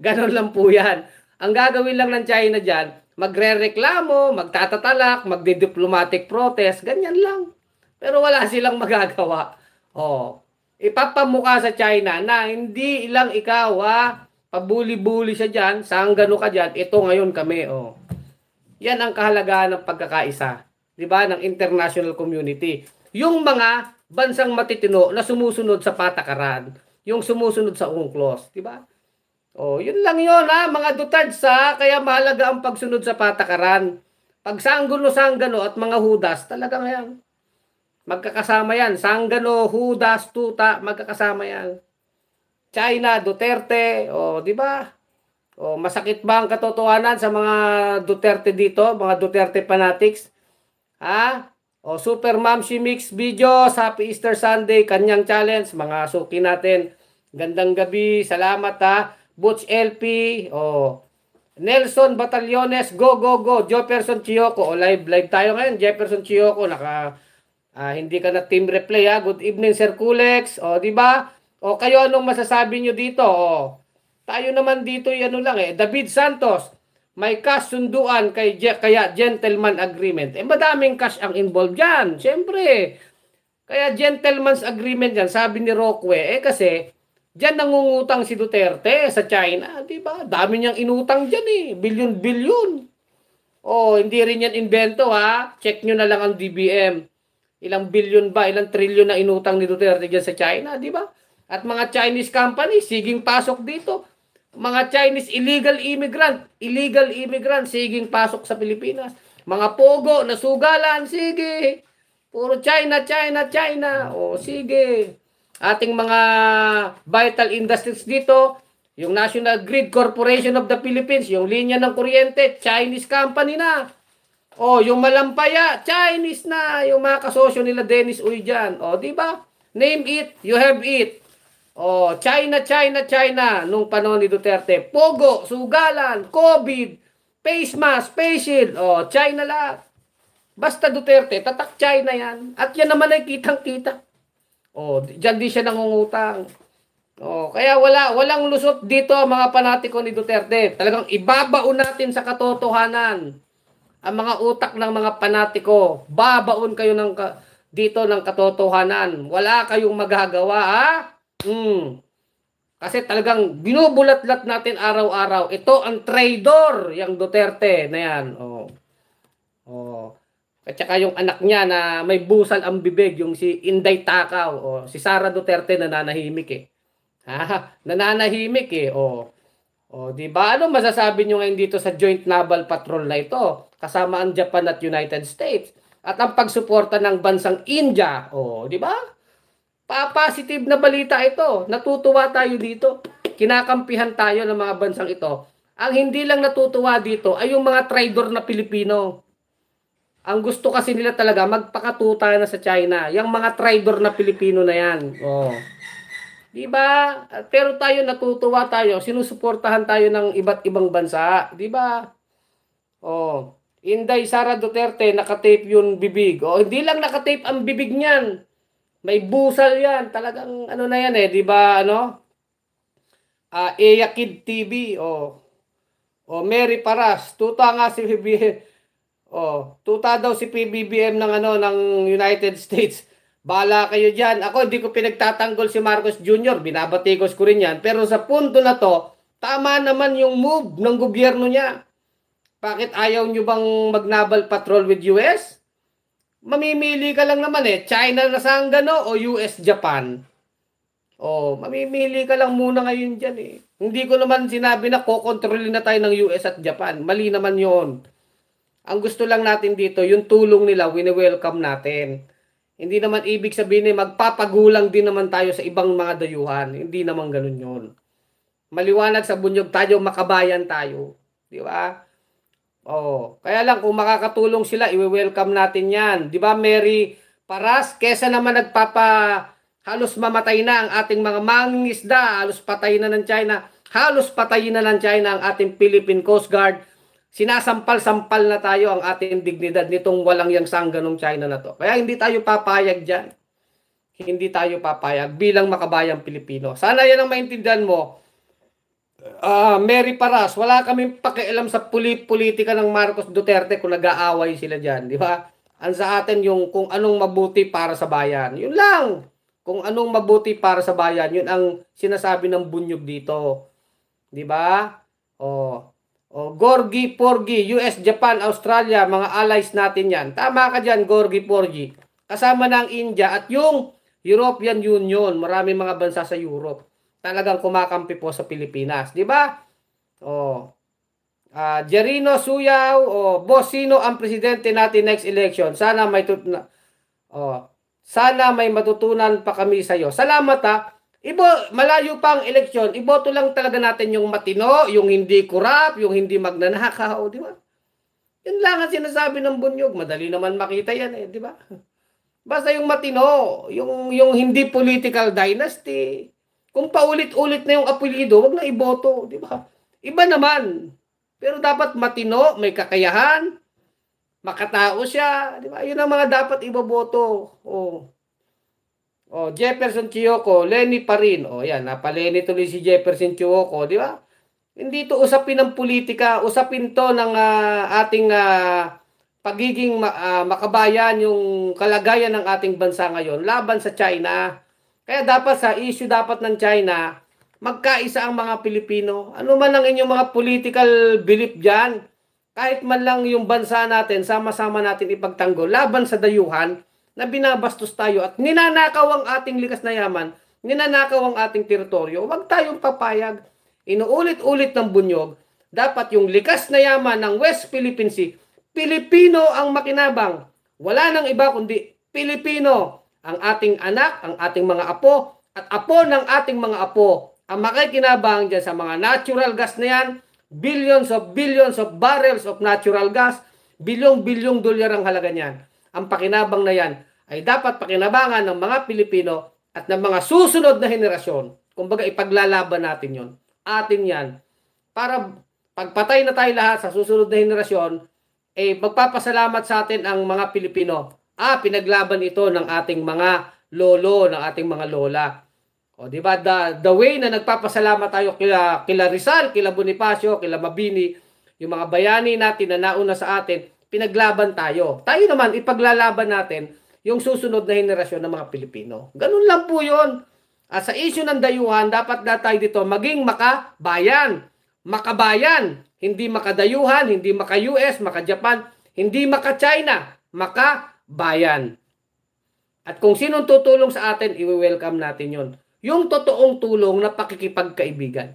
Ganon lang po yan. Ang gagawin lang ng China dyan, magre-reklamo, magtatatalak, magdi-diplomatic protest, ganyan lang. Pero wala [laughs] silang magagawa. Oh, ipapamukha sa China na hindi ilang ikaw ha, pabuli-buli siya dyan, gano ka dyan, ito ngayon kami. Oh. Yan ang kahalagahan ng pagkakaisa, di ba, ng international community. Yung mga bansang matitino na sumusunod sa patakaran, yung sumusunod sa UNCLOS, di ba? Oh, yun lang yun ha, mga dutards sa Kaya mahalaga ang pagsunod sa patakaran. Pag Sanggolo, Sanggano at mga Hudas, talagang yan. Magkakasama yan. Sanggano, Hudas, Tuta, magkakasama yan. China, Duterte, o oh, di ba? O oh, masakit ba ang katotohanan sa mga Duterte dito, mga Duterte fanatics? Ha? O oh, Super Mom She Mix video, Happy Easter Sunday, kanyang challenge, mga suki natin. Gandang gabi, salamat ha. Butch LP, oh, Nelson Batallones, go, go, go, Jefferson Chiyoko, oh, live, live tayo ngayon, Jefferson Chiyoko, naka, ah, hindi ka na team replay, ha? Ah. good evening Sir Kulex, oh, di ba? O oh, kayo anong masasabi nyo dito? Oh, tayo naman dito, eh, ano lang eh, David Santos, may cash sunduan kay kaya gentleman agreement. Eh madaming cash ang involved diyan. Syempre. Kaya gentleman's agreement 'yan, sabi ni Rockwell. Eh kasi Diyan nangungutang si Duterte sa China, 'di ba? Dami niyang inutang diyan eh, bilyon-bilyon. Oh, hindi rin yan invento ha. Check niyo na lang ang DBM. Ilang bilyon ba, ilang trilyon na inutang ni Duterte diyan sa China, 'di ba? At mga Chinese company siging pasok dito. Mga Chinese illegal immigrant, illegal immigrant siging pasok sa Pilipinas. Mga pogo na sugalan, sige. Puro China, China, China. Oh, sige ating mga vital industries dito, yung National Grid Corporation of the Philippines, yung linya ng kuryente, Chinese company na. O, yung malampaya, Chinese na. Yung mga kasosyo nila, Dennis Uy dyan. O, di ba? Name it, you have it. O, China, China, China, nung panahon ni Duterte. Pogo, sugalan, COVID, face mask, face shield. O, China lahat. Basta Duterte, tatak China yan. At yan naman ay kitang-kita. Oh, diyan di siya nangungutang. Oh, kaya wala walang lusot dito mga panatiko ni Duterte. Talagang ibabaon natin sa katotohanan ang mga utak ng mga panatiko. Babaon kayo ng ka, dito ng katotohanan. Wala kayong magagawa, ha? Mm. Kasi talagang binubulat-lat natin araw-araw. Ito ang traitor, yang Duterte na yan. Oh. Oh. At saka yung anak niya na may busal ang bibig, yung si Inday Takaw o si Sara Duterte nananahimik eh. Ha? [laughs] Nananahimik eh. O, o di ba ano masasabi niyo ngayon dito sa Joint Naval Patrol na ito kasama ang Japan at United States at ang pagsuporta ng bansang India. O, di ba? Pa-positive na balita ito. Natutuwa tayo dito. Kinakampihan tayo ng mga bansang ito. Ang hindi lang natutuwa dito ay yung mga trader na Pilipino. Ang gusto kasi nila talaga magpakatuta na sa China. Yung mga trader na Pilipino na yan. Oh. 'Di ba? Pero tayo natutuwa tayo, sinusuportahan tayo ng iba't ibang bansa, 'di ba? Oh. Inday Sara Duterte, nakatape yung bibig. O, oh, hindi lang nakatape ang bibig niyan. May busal yan. Talagang ano na yan eh, di ba ano? Uh, Eya Kid TV, Oh. O, oh, Mary Paras. Tuta nga si Bibi. Oh, tuta daw si PBBM ng ano ng United States. Bala kayo diyan. Ako hindi ko pinagtatanggol si Marcos Jr. Binabatikos ko rin 'yan. Pero sa punto na 'to, tama naman yung move ng gobyerno niya. Bakit ayaw nyo bang magnaval patrol with US? Mamimili ka lang naman eh. China na sanggano o US Japan? Oh, mamimili ka lang muna ngayon diyan eh. Hindi ko naman sinabi na kokontrolin na tayo ng US at Japan. Mali naman yon. Ang gusto lang natin dito, yung tulong nila, wini-welcome natin. Hindi naman ibig sabihin eh, magpapagulang din naman tayo sa ibang mga dayuhan. Hindi naman ganun yun. Maliwanag sa bunyog tayo, makabayan tayo. Di ba? Oh, kaya lang kung makakatulong sila, i-welcome natin 'yan. 'Di ba, Mary Paras? Kesa naman nagpapa halos mamatay na ang ating mga mangisda, halos patay na ng China, halos patay na ng China ang ating Philippine Coast Guard Sinasampal-sampal na tayo ang ating dignidad nitong walang yang sangganong China na to. Kaya hindi tayo papayag dyan. Hindi tayo papayag bilang makabayang Pilipino. Sana yan ang maintindihan mo. Uh, Mary Paras, wala kaming pakialam sa puli politika ng Marcos Duterte kung nag-aaway sila dyan. Di ba? Ang sa atin yung kung anong mabuti para sa bayan. Yun lang. Kung anong mabuti para sa bayan, yun ang sinasabi ng bunyog dito. 'Di ba? Oh. O, Gorgi, Porgi, US, Japan, Australia, mga allies natin yan. Tama ka dyan, Gorgi, Porgi. Kasama ng India at yung European Union, maraming mga bansa sa Europe. Talagang kumakampi po sa Pilipinas, di ba? Oh. uh, Jerino Suyaw, o, boss, sino ang presidente natin next election? Sana may tut- o, sana may matutunan pa kami sa iyo. Salamat ha. Ibo, malayo pa ang eleksyon, iboto lang talaga natin yung matino, yung hindi corrupt, yung hindi magnanakaw, di ba? Yan lang ang sinasabi ng bunyog. Madali naman makita yan eh, di ba? Basta yung matino, yung, yung hindi political dynasty. Kung paulit-ulit na yung apelido, wag na iboto, di ba? Iba naman. Pero dapat matino, may kakayahan, makatao siya, di ba? Yun ang mga dapat iboboto. Oh. Oh, Jefferson Chiyoko, Lenny pa rin. Oh, yan, napaleni tuloy si Jefferson Chiyoko, di ba? Hindi to usapin ng politika, usapin to ng uh, ating uh, pagiging uh, makabayan yung kalagayan ng ating bansa ngayon laban sa China. Kaya dapat sa issue dapat ng China, magkaisa ang mga Pilipino. Ano man ang inyong mga political belief diyan, kahit man lang yung bansa natin, sama-sama natin ipagtanggol laban sa dayuhan na binabastos tayo at ninanakaw ang ating likas na yaman, ninanakaw ang ating teritoryo, huwag tayong papayag. Inuulit-ulit ng bunyog, dapat yung likas na yaman ng West Philippine Sea, Pilipino ang makinabang. Wala nang iba kundi Pilipino, ang ating anak, ang ating mga apo, at apo ng ating mga apo. Ang makikinabang dyan sa mga natural gas na yan, billions of billions of barrels of natural gas, bilyong-bilyong dolyar ang halaga niyan. Ang pakinabang na yan ay dapat pakinabangan ng mga Pilipino at ng mga susunod na henerasyon. Kumbaga ipaglalaban natin yon. Atin yan. Para pagpatay na tayo lahat sa susunod na henerasyon, eh magpapasalamat sa atin ang mga Pilipino. Ah, pinaglaban ito ng ating mga lolo, ng ating mga lola. O di ba the, the way na nagpapasalamat tayo kila kila Rizal, kila Bonifacio, kila Mabini, yung mga bayani natin na nauna sa atin, pinaglaban tayo. Tayo naman, ipaglalaban natin yung susunod na henerasyon ng mga Pilipino. Ganun lang po yun. At ah, sa isyu ng dayuhan, dapat na tayo dito maging makabayan. Makabayan. Hindi makadayuhan, hindi maka-US, maka-Japan, hindi maka-China, makabayan. At kung sinong tutulong sa atin, i-welcome natin yon. Yung totoong tulong na pakikipagkaibigan.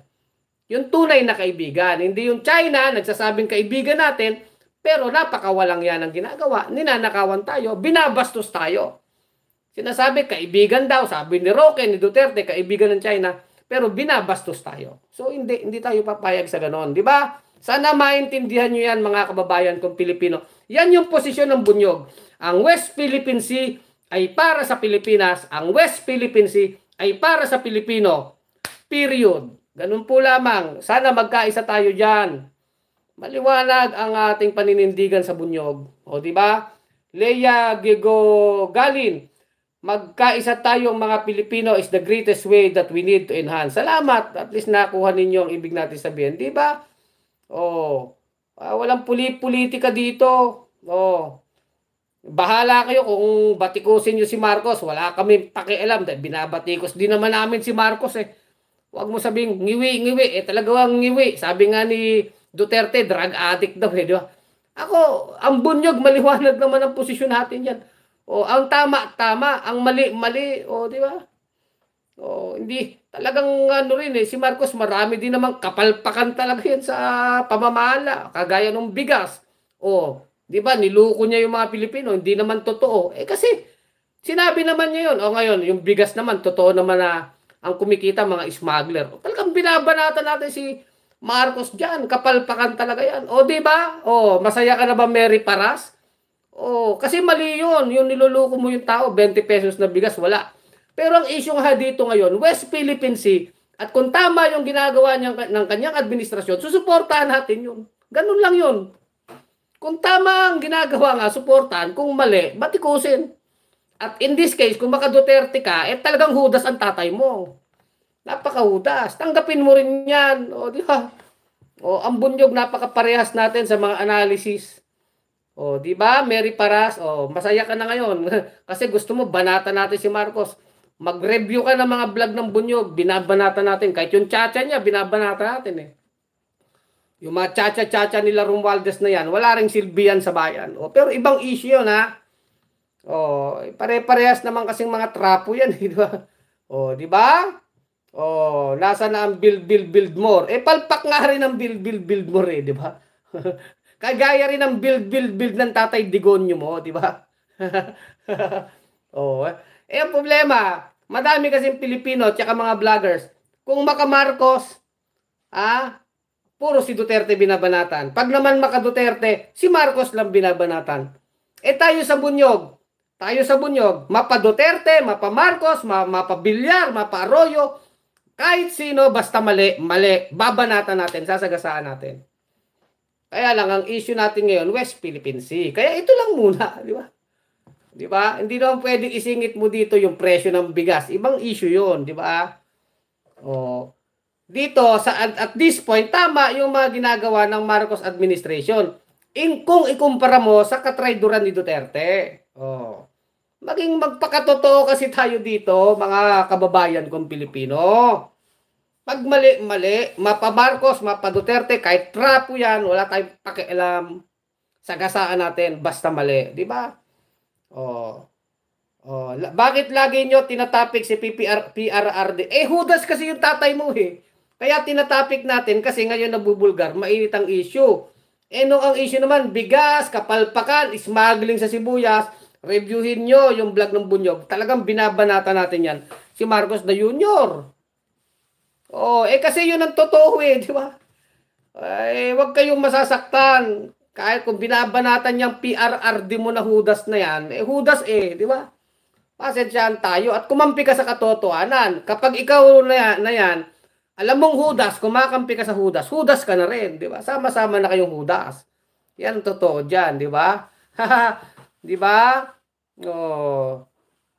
Yung tunay na kaibigan. Hindi yung China, nagsasabing kaibigan natin, pero napakawalang yan ang ginagawa. Ninanakawan tayo, binabastos tayo. Sinasabi, kaibigan daw, sabi ni Roque, ni Duterte, kaibigan ng China, pero binabastos tayo. So hindi, hindi tayo papayag sa ganon, di ba? Sana maintindihan nyo yan mga kababayan kong Pilipino. Yan yung posisyon ng bunyog. Ang West Philippine Sea ay para sa Pilipinas. Ang West Philippine Sea ay para sa Pilipino. Period. Ganun po lamang. Sana magkaisa tayo dyan. Maliwanag ang ating paninindigan sa bunyog. O di ba? Leia Gigo Galin. Magkaisa tayong mga Pilipino is the greatest way that we need to enhance. Salamat. At least nakuha ninyo ang ibig natin sabihin. Di ba? Oh, ah, walang puli politika dito. Oh, bahala kayo kung batikusin nyo si Marcos. Wala kami pakialam dahil binabatikos din naman namin si Marcos eh. Huwag mo sabing ngiwi, ngiwi. Eh talaga ang ngiwi. Sabi nga ni Duterte, drug addict daw eh, di ba? Ako, ang bunyog, maliwanag naman ang posisyon natin yan. O, ang tama, tama. Ang mali, mali. O, di ba? O, hindi. Talagang ano rin eh, si Marcos marami din naman kapalpakan talaga yan sa pamamala. Kagaya ng bigas. O, di ba? Niluko niya yung mga Pilipino. Hindi naman totoo. Eh kasi, sinabi naman niya yun. O ngayon, yung bigas naman, totoo naman na ang kumikita mga smuggler. talagang binabanatan natin si Marcos dyan, kapalpakan talaga yan. O, di ba? O, masaya ka na ba, Mary Paras? O, kasi mali yun. Yung niluluko mo yung tao, 20 pesos na bigas, wala. Pero ang issue nga dito ngayon, West Philippine Sea, at kung tama yung ginagawa niya ng kanyang administrasyon, susuportahan natin yun. Ganun lang yun. Kung tama ang ginagawa nga, suportahan. Kung mali, batikusin. At in this case, kung maka Duterte ka, eh talagang hudas ang tatay mo. Napakahudas. Tanggapin mo rin yan. O, di ba? O, ang bunyog, napakaparehas natin sa mga analysis. O, di ba, Mary Paras? O, masaya ka na ngayon. [laughs] Kasi gusto mo, banata natin si Marcos. Mag-review ka ng mga vlog ng bunyog, binabanata natin. Kahit yung chacha niya, binabanata natin eh. Yung mga chacha-chacha nila Romualdez na yan, wala ring silbi yan sa bayan. O, pero ibang issue yun ha. O, pare-parehas naman kasing mga trapo yan, [laughs] di ba? O, di ba? Oh, nasa na ang build, build, build more? Eh, palpak nga rin ang build, build, build more eh, di ba? [laughs] Kagaya rin ang build, build, build ng tatay Digonyo mo, di ba? [laughs] oh, eh. eh, problema, madami kasing Pilipino at mga vloggers. Kung maka Marcos, ah, puro si Duterte binabanatan. Pag naman maka Duterte, si Marcos lang binabanatan. Eh tayo sa bunyog, tayo sa bunyog, mapa Duterte, mapa Marcos, ma mapa Bilyar, mapa Arroyo, kahit sino, basta mali, mali, babanatan natin, sasagasaan natin. Kaya lang, ang issue natin ngayon, West Philippine Sea. Kaya ito lang muna, [laughs] di ba? Di ba? Hindi naman pwedeng isingit mo dito yung presyo ng bigas. Ibang issue yon, di ba? O, oh. dito, sa, at, at this point, tama yung mga ginagawa ng Marcos administration. In, kung ikumpara mo sa katrayduran ni Duterte. O, oh. Maging magpakatotoo kasi tayo dito, mga kababayan kong Pilipino. magmali mali, mali, mapa Marcos, mapa Duterte, kahit trapo yan, wala tayong pakialam. Sagasaan natin, basta mali. Di ba? Oh. Oh, bakit lagi nyo tinatapik si PPR, PRRD? Eh, hudas kasi yung tatay mo eh. Kaya tinatapik natin kasi ngayon nabubulgar, mainit ang issue. Eh, no, ang issue naman, bigas, kapalpakan, smuggling sa sibuyas, reviewin nyo yung vlog ng Bunyog. Talagang binabanata natin yan. Si Marcos the Junior. Oh, eh kasi yun ang totoo eh, di ba? Ay, eh, wag kayong masasaktan. Kahit kung binabanatan yung PRRD mo na hudas na yan, eh hudas eh, di ba? Pasensyahan tayo at kumampi ka sa katotohanan. Kapag ikaw na yan, na yan alam mong hudas, kumakampi ka sa hudas, hudas ka na rin, di ba? Sama-sama na kayong hudas. Yan ang totoo dyan, di ba? [laughs] 'Di ba? Oh.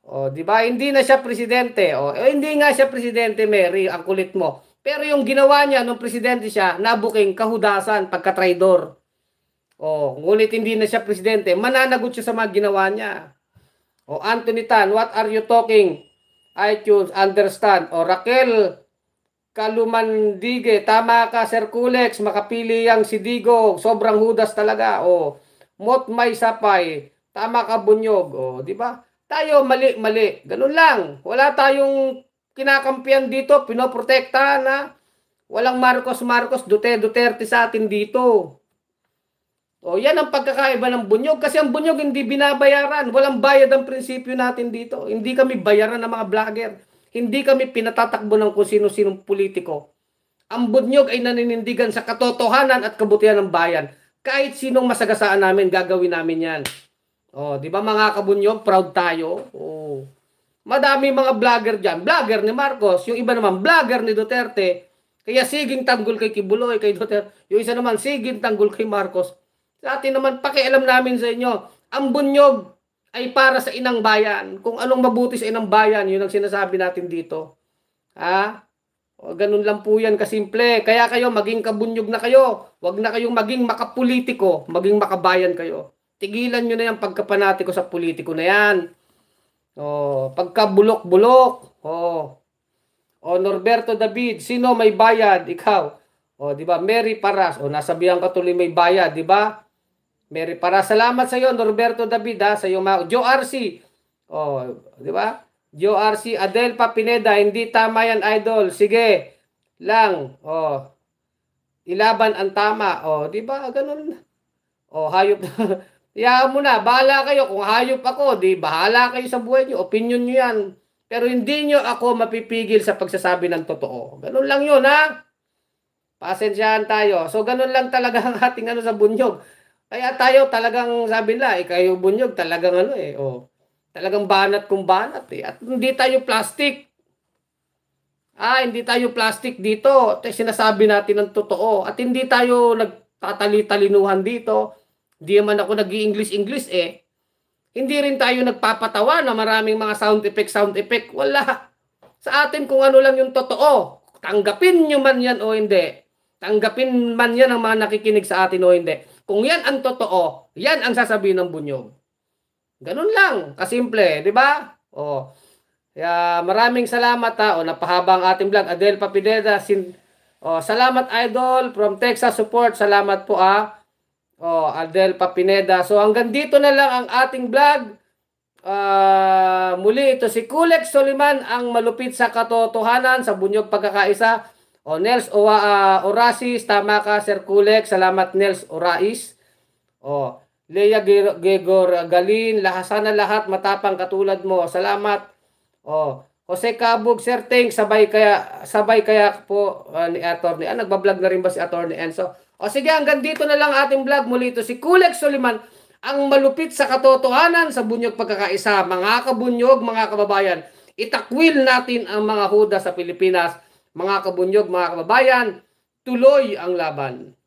Oh, 'di ba? Hindi na siya presidente. Oh, eh, hindi nga siya presidente, Mary, ang kulit mo. Pero yung ginawa niya nung presidente siya, nabuking kahudasan, pagka-traidor. Oh, ngunit hindi na siya presidente, mananagot siya sa mga ginawa niya. Oh, Anthony Tan, what are you talking? I choose understand. Oh, Raquel Kalumandige, tama ka Sir Kulex, makapili yang si Digo, sobrang hudas talaga. Oh, Mot May Sapay, Tama ka bunyog, oh, di ba? Tayo mali, mali. Ganun lang. Wala tayong kinakampiyan dito, pinoprotektahan na walang Marcos Marcos Duterte Duterte sa atin dito. O oh, yan ang pagkakaiba ng bunyog kasi ang bunyog hindi binabayaran. Walang bayad ang prinsipyo natin dito. Hindi kami bayaran ng mga vlogger. Hindi kami pinatatakbo ng kung sino-sinong politiko. Ang bunyog ay naninindigan sa katotohanan at kabutihan ng bayan. Kahit sinong masagasaan namin, gagawin namin yan. Oh, 'di ba mga kabunyog, proud tayo. Oh. Madami mga vlogger diyan. Vlogger ni Marcos, yung iba naman vlogger ni Duterte. Kaya siging tanggol kay Kibuloy, kay Duterte. Yung isa naman siging tanggol kay Marcos. Sa atin naman paki-alam namin sa inyo, ang bunyog ay para sa inang bayan. Kung anong mabuti sa inang bayan, yun ang sinasabi natin dito. Ha? O, oh, ganun lang po yan kasimple. Kaya kayo, maging kabunyog na kayo. Huwag na kayong maging makapolitiko, maging makabayan kayo. Tigilan nyo na yung pagkapanatiko sa politiko na yan. Oh, pagkabulok-bulok. Oh. O oh, Norberto David, sino may bayad? Ikaw. O, oh, di ba? Mary Paras. O, oh, nasabihan ka tuloy may bayad, di ba? Mary Paras. Salamat sa iyo, Norberto David, ha? Sa iyo, ma- Joe RC. O, oh, di ba? Joe RC, Adelpa Pineda, hindi tama yan, idol. Sige, lang. O, oh, ilaban ang tama. O, oh, di ba? Ganun. O, oh, hayop. [laughs] Kaya mo na, bahala kayo. Kung hayop ako, di bahala kayo sa buhay niyo. Opinion niyo yan. Pero hindi niyo ako mapipigil sa pagsasabi ng totoo. Ganun lang yun, ha? Pasensyahan tayo. So, ganun lang talaga [laughs] ang ating ano sa bunyog. Kaya tayo talagang sabi nila, eh, kayo bunyog, talagang ano eh, oh, talagang banat kung banat eh. At hindi tayo plastic. Ah, hindi tayo plastic dito. Ito sinasabi natin ng totoo. At hindi tayo nagtatali-talinuhan dito hindi naman ako nag english english eh. Hindi rin tayo nagpapatawa na maraming mga sound effect, sound effect. Wala. Sa atin kung ano lang yung totoo. Tanggapin nyo man yan o hindi. Tanggapin man yan ang mga nakikinig sa atin o hindi. Kung yan ang totoo, yan ang sasabihin ng bunyog. Ganun lang, kasimple, di ba? O, kaya maraming salamat ha. O, napahaba ang ating vlog. Adel Papideda, sin, o, salamat idol from Texas Support. Salamat po ah. Oh, Adel Papineda. So hanggang dito na lang ang ating vlog. Uh, muli ito si Kulek Soliman ang malupit sa katotohanan sa bunyog pagkakaisa. O oh, Nels o, uh, ah, Orasis, tama ka Sir Kulek. Salamat Nels Orais. O oh, Leia Gregor Galin, lahasan na lahat matapang katulad mo. Salamat. O oh, Jose Cabog, Sir Tank, sabay kaya sabay kaya po uh, ni Attorney. Ah, nagbablog na rin ba si Attorney Enso? O sige, hanggang dito na lang ating vlog. Muli ito si Kulek Suliman, ang malupit sa katotohanan sa bunyog pagkakaisa. Mga kabunyog, mga kababayan, itakwil natin ang mga huda sa Pilipinas. Mga kabunyog, mga kababayan, tuloy ang laban.